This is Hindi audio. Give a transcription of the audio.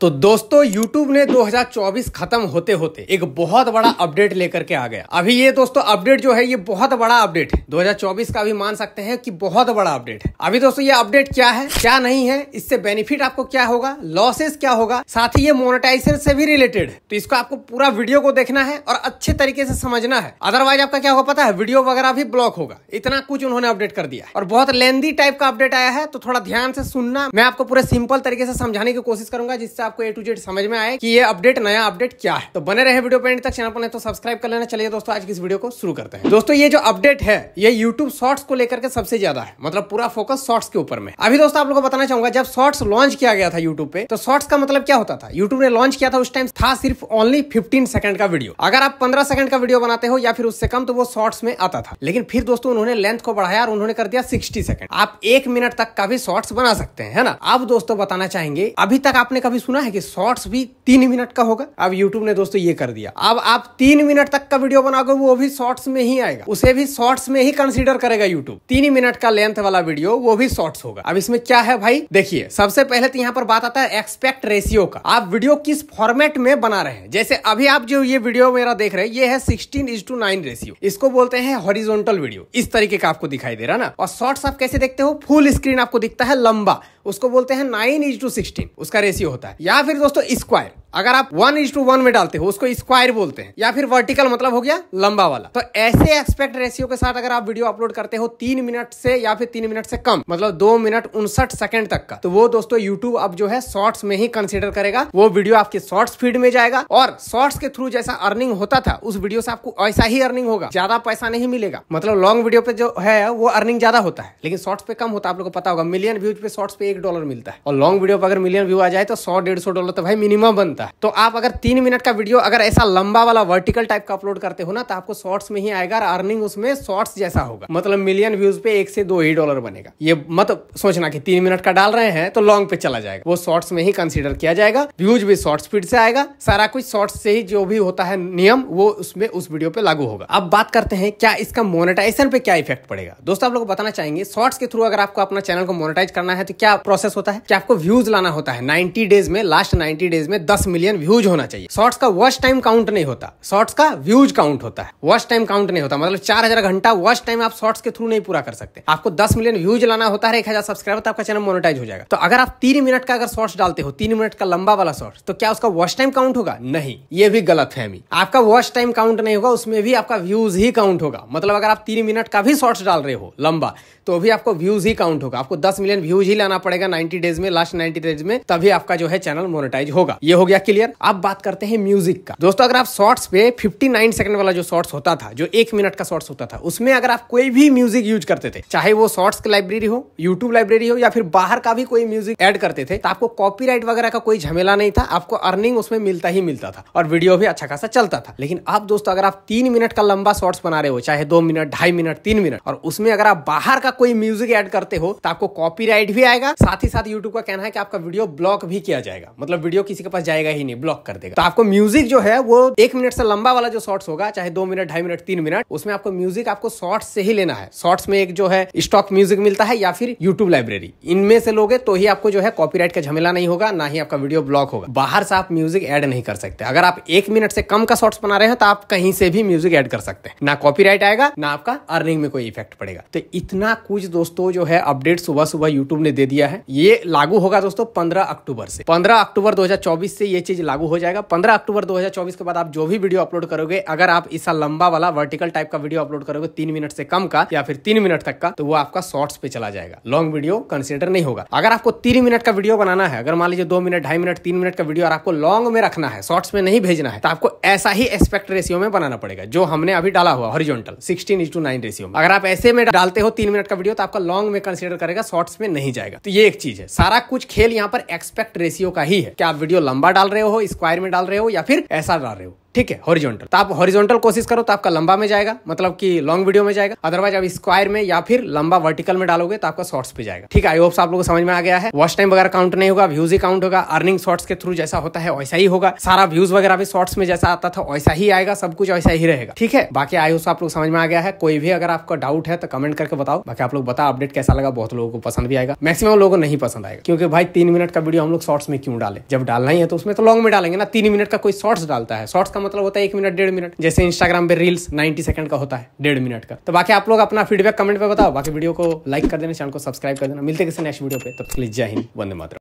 तो दोस्तों YouTube ने 2024 खत्म होते होते एक बहुत बड़ा अपडेट लेकर के आ गया अभी ये दोस्तों अपडेट जो है ये बहुत बड़ा अपडेट है 2024 का भी मान सकते हैं कि बहुत बड़ा अपडेट है अभी दोस्तों ये अपडेट क्या है क्या नहीं है इससे बेनिफिट आपको क्या होगा लॉसेस क्या होगा साथ ही ये मोनिटाइजेशन से भी रिलेटेड है तो इसको आपको पूरा वीडियो को देखना है और अच्छे तरीके से समझना है अदरवाइज आपका क्या होगा पता है वीडियो वगैरह भी ब्लॉक होगा इतना कुछ उन्होंने अपडेट कर दिया और बहुत लेंदी टाइप का अपडेट आया है तो थोड़ा ध्यान से सुनना मैं आपको पूरे सिंपल तरीके से समझाने की कोशिश करूंगा जिससे आपको ए टू जेड समझ में आए कि ये अपडेट नया अपडेट क्या है तो बने रहे वीडियो पे तक चैनल पर नहीं तो सब्सक्राइब कर लेना चलिए दोस्तों आज की इस वीडियो को शुरू करते हैं दोस्तों ये जो अपडेट है ये यूट्यूब शॉर्ट्स को लेकर के सबसे ज्यादा है मतलब पूरा फोकस शॉर्ट्स के ऊपर में अभी दोस्तों आप लोग को बताना चाहूंगा जब शॉर्ट्स लॉन्च किया गया था यूट्यूब पे तो शॉर्ट्स का मतलब क्या होता था यूट्यूब ने लॉन्च किया था उस टाइम था सिर्फ ओनली फिफ्टीन सेकंड का वीडियो अगर आप पंद्रह सेकंड का वीडियो बनाते हो या फिर उससे कम तो वो शॉर्ट्स में आता था लेकिन फिर दोस्तों उन्होंने लेंथ को बढ़ाया और उन्होंने कर दिया सिक्सटी सेकंड आप एक मिनट तक का भी शॉर्ट्स बना सकते हैं है ना आप दोस्तों बताना चाहेंगे अभी तक आपने कभी सुना सुना है कि शॉर्ट्स भी तीन मिनट का होगा अब यूट्यूब ने दोस्तों ये कर दिया अब आप तीन मिनट तक का वीडियो बनाओगे वो भी शॉर्ट्स में ही आएगा उसे भी शॉर्ट्स में ही कंसिडर करेगा यूट्यूब तीन मिनट का लेंथ वाला वीडियो वो भी शॉर्ट्स होगा अब इसमें क्या है भाई देखिए सबसे पहले तो यहाँ पर बात आता है एक्सपेक्ट रेशियो का आप वीडियो किस फॉर्मेट में बना रहे हैं जैसे अभी आप जो ये वीडियो मेरा देख रहे हैं ये है sixteen is to nine ratio इसको बोलते हैं हॉरिजोनटल वीडियो इस तरीके का आपको दिखाई दे रहा ना और शॉर्ट्स आप कैसे देखते हो फुल स्क्रीन आपको दिखता है लंबा उसको बोलते हैं नाइन इज टू सिक्सटीन उसका रेशियो होता है या फिर दोस्तों स्क्वायर अगर आप वन इज टू वन में डालते हो उसको स्क्वायर बोलते हैं या फिर वर्टिकल मतलब हो गया लंबा वाला तो ऐसे एक्सपेक्ट रेशियो के साथ अगर आप वीडियो अपलोड करते हो तीन मिनट से या फिर तीन मिनट से कम मतलब दो मिनट उनसठ सेकंड तक का तो वो दोस्तों यूट्यूब अब जो है शॉर्ट्स में ही कंसिडर करेगा वो वीडियो आपके शॉर्ट्स फीड में जाएगा और शॉर्ट्स के थ्रू जैसा अर्निंग होता था उस वीडियो से आपको ऐसा ही अर्निंग होगा ज्यादा पैसा नहीं मिलेगा मतलब लॉन्ग वीडियो पे जो है वो अर्निंग ज्यादा होता है लेकिन शॉर्ट्स पे कम होता है आप लोग को पता होगा मिलियन व्यूज पे शॉर्ट्स पे एक डॉलर मिलता है और लॉन्ग वीडियो पर अगर मिलियन व्यू आ जाए तो सौ डेढ़ सौ डॉलर तो भाई मिनिमम बनता बनता है तो आप अगर तीन मिनट का वीडियो अगर ऐसा लंबा वाला वर्टिकल टाइप का अपलोड करते हो ना तो आपको शॉर्ट्स में ही आएगा और अर्निंग उसमें शॉर्ट्स जैसा होगा मतलब मिलियन व्यूज पे एक से दो ही डॉलर बनेगा ये मत सोचना की तीन मिनट का डाल रहे हैं तो लॉन्ग पे चला जाएगा वो शॉर्ट्स में ही कंसिडर किया जाएगा व्यूज भी शॉर्ट स्पीड से आएगा सारा कुछ शॉर्ट से ही जो भी होता है नियम वो उसमें उस वीडियो पे लागू होगा अब बात करते हैं क्या इसका मोनेटाइजेशन पे क्या इफेक्ट पड़ेगा दोस्तों आप लोग बताना चाहेंगे शॉर्ट्स के थ्रू अगर आपको अपना चैनल को मोनेटाइज करना है तो क्या प्रोसेस होता है क्या आपको व्यूज लाना होता है नाइन्टी डेज में लास्ट नाइन्टी डेज में दस दस मिलियन व्यूज होना चाहिए शॉर्ट्स का वॉच टाइम काउंट नहीं होता शॉर्ट्स का व्यूज काउंट होता है वॉच टाइम काउंट नहीं होता मतलब चार हजार घंटा वॉच टाइम आप शॉर्ट्स के थ्रू नहीं पूरा कर सकते आपको दस मिलियन व्यूज लाना होता है एक हजार सब्सक्राइबर तो आपका चैनल मोनिटाइज हो जाएगा तो अगर आप तीन मिनट का अगर शॉर्ट्स डालते हो तीन मिनट का लंबा वाला शॉर्ट्स तो क्या उसका वॉच टाइम काउंट होगा नहीं ये भी गलत है आपका वॉच टाइम काउंट नहीं होगा उसमें भी आपका व्यूज ही काउंट होगा मतलब अगर आप तीन मिनट का भी शॉर्ट्स डाल रहे हो लंबा तो भी आपको व्यूज ही काउंट होगा आपको दस मिलियन व्यूज ही लाना पड़ेगा नाइन्टी डेज में लास्ट नाइन्टी डेज में तभी आपका जो है चैनल मोनिटाइज होगा ये हो गया गया क्लियर अब बात करते हैं म्यूजिक का दोस्तों अगर आप शॉर्ट्स पे 59 सेकंड वाला जो शॉर्ट्स होता था जो एक मिनट का शॉर्ट्स होता था उसमें अगर आप कोई भी म्यूजिक यूज करते थे चाहे वो शॉर्ट्स की लाइब्रेरी हो यूट्यूब लाइब्रेरी हो या फिर बाहर का भी कोई म्यूजिक एड करते थे तो आपको कॉपी वगैरह का कोई झमेला नहीं था आपको अर्निंग उसमें मिलता ही मिलता था और वीडियो भी अच्छा खासा चलता था लेकिन अब दोस्तों अगर आप तीन मिनट का लंबा शॉर्ट्स बना रहे हो चाहे दो मिनट ढाई मिनट तीन मिनट और उसमें अगर आप बाहर का कोई म्यूजिक ऐड करते हो तो आपको कॉपीराइट भी आएगा साथ ही साथ यूट्यूब का कहना है कि आपका वीडियो ब्लॉक भी किया जाएगा मतलब वीडियो किसी के पास जाएगा देगा ही नहीं ब्लॉक कर देगा तो आपको म्यूजिक जो है वो एक मिनट से लंबा वाला जो शॉर्ट्स होगा चाहे दो मिनट ढाई मिनट तीन मिनट उसमें आपको म्यूजिक आपको शॉर्ट्स से ही लेना है शॉर्ट्स में एक जो है स्टॉक म्यूजिक मिलता है या फिर यूट्यूब लाइब्रेरी इनमें से लोगे तो ही आपको जो है कॉपीराइट का झमेला नहीं होगा ना ही आपका वीडियो ब्लॉक होगा बाहर से आप म्यूजिक एड नहीं कर सकते अगर आप एक मिनट से कम का शॉर्ट्स बना रहे हो तो आप कहीं से भी म्यूजिक एड कर सकते हैं ना कॉपीराइट आएगा ना आपका अर्निंग में कोई इफेक्ट पड़ेगा तो इतना कुछ दोस्तों जो है अपडेट सुबह सुबह यूट्यूब ने दे दिया है ये लागू होगा दोस्तों पंद्रह अक्टूबर से पंद्रह अक्टूबर दो से ये ये चीज़ लागू हो जाएगा पंद्रह अक्टूबर 2024 के बाद आप जो भी वीडियो अपलोड करोगे अगर आप इसका लंबा वाला वर्टिकल टाइप का वीडियो अपलोड करोगे तीन मिनट से कम का या फिर तीन मिनट तक का तो वो आपका शॉर्ट्स पे चला जाएगा लॉन्ग वीडियो कंसिडर नहीं होगा अगर आपको तीन मिनट का वीडियो बनाना है अगर मान लीजिए दो मिनट ढाई मिनट तीन मिनट का वीडियो और आपको लॉन्ग में रखना है शॉर्ट्स में नहीं भेजना है तो आपको ऐसा ही एस्पेक्ट रेशियो में बनाना पड़ेगा जो हमने अभी डाला हुआ horizontal sixteen inch to nine ratio में अगर आप ऐसे में डालते हो तीन मिनट का वीडियो तो आपका लॉन्ग में कंसिडर करेगा शॉर्ट्स में नहीं जाएगा तो ये एक चीज है सारा कुछ खेल यहाँ पर एक्सपेक्ट रेशियो का ही है क्या आप वीडियो लंबा डाल डाल रहे हो स्क्वायर में डाल रहे हो या फिर ऐसा डाल रहे हो ठीक है हॉरिजॉन्टल तो आप हॉरिजॉन्टल कोशिश करो तो आपका लंबा में जाएगा मतलब कि लॉन्ग वीडियो में जाएगा अदरवाइज आप स्क्वायर में या फिर लंबा वर्टिकल में डालोगे तो आपका शॉर्ट्स पे जाएगा ठीक है आई होप्स आप लोगों को समझ में आ गया है वॉच टाइम वगैरह काउंट नहीं होगा व्यूज ही काउंट होगा अर्निंग शॉर्ट्स के थ्रू जैसा होता है वैसा ही होगा सारा व्यूज वगैरह भी शॉर्ट्स में जैसा आता था वैसा ही आएगा सब कुछ वैसा ही रहेगा ठीक है बाकी आई होप्स आप लोग समझ में आ गया है कोई भी अगर आपका डाउट है तो कमेंट करके बताओ बाकी आप लोग बताओ अपडेट कैसा लगा बहुत लोगों को पसंद भी आएगा मैक्सिमम लोगों को नहीं पसंद आएगा क्योंकि भाई तीन मिनट का वीडियो हम लोग शॉर्ट्स में क्यों डाले जब डालना ही है तो उसमें तो लॉन्ग में डालेंगे ना तीन मिनट का कोई शॉर्ट्स डालता है शॉर्ट्स का मतलब होता है एक मिनट डेढ़ मिनट जैसे इंस्टाग्राम पे रील्स नाइन्टी सेकंड का होता है डेढ़ मिनट का तो बाकी आप लोग अपना फीडबैक कमेंट पर बताओ बाकी वीडियो को लाइक कर देना चैनल को सब्सक्राइब कर देना मिलते किसी नेक्स्ट वीडियो पे तब तो लिए जय हिंद वंदे मात्र